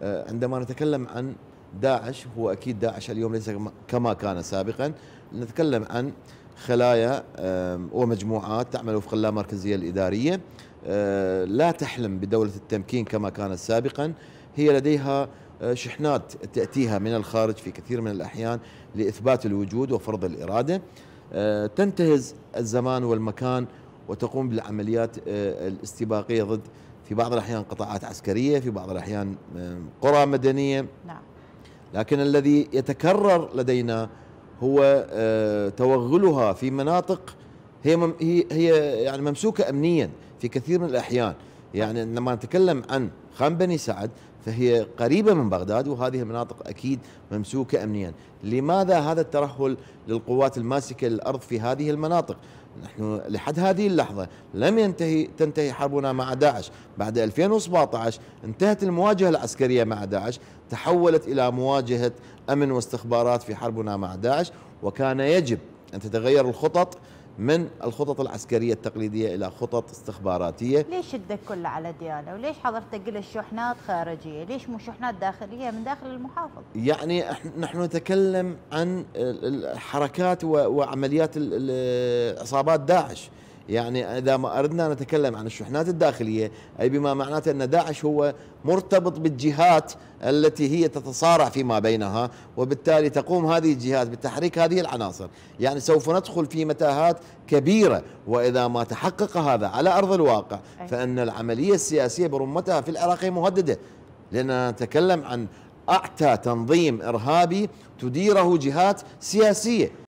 آه، عندما نتكلم عن داعش هو اكيد داعش اليوم ليس كما كان سابقا نتكلم عن خلايا ومجموعات تعمل وفق اللامركزيه الاداريه آه، لا تحلم بدوله التمكين كما كانت سابقا هي لديها آه، شحنات تاتيها من الخارج في كثير من الاحيان لاثبات الوجود وفرض الاراده تنتهز الزمان والمكان وتقوم بالعمليات آه، الاستباقيه ضد في بعض الاحيان قطاعات عسكريه في بعض الاحيان آه، قرى مدنيه نعم لكن الذي يتكرر لدينا هو آه، توغلها في مناطق هي هي يعني ممسوكه امنيا في كثير من الاحيان يعني لما نتكلم عن خان بني سعد فهي قريبة من بغداد وهذه مناطق أكيد ممسوكة أمنيا لماذا هذا الترهل للقوات الماسكة للأرض في هذه المناطق نحن لحد هذه اللحظة لم ينتهي تنتهي حربنا مع داعش بعد 2017 انتهت المواجهة العسكرية مع داعش تحولت إلى مواجهة أمن واستخبارات في حربنا مع داعش وكان يجب أن تتغير الخطط من الخطط العسكرية التقليدية إلى خطط استخباراتية ليش شدك كله على ديالى وليش حضرتك قل الشحنات خارجية ليش مو شحنات داخلية من داخل المحافظ يعني نحن نتكلم عن الحركات وعمليات عصابات داعش يعني اذا ما اردنا نتكلم عن الشحنات الداخليه اي بما معناته ان داعش هو مرتبط بالجهات التي هي تتصارع فيما بينها وبالتالي تقوم هذه الجهات بتحريك هذه العناصر يعني سوف ندخل في متاهات كبيره واذا ما تحقق هذا على ارض الواقع فان العمليه السياسيه برمتها في العراق مهدده لاننا نتكلم عن اعتى تنظيم ارهابي تديره جهات سياسيه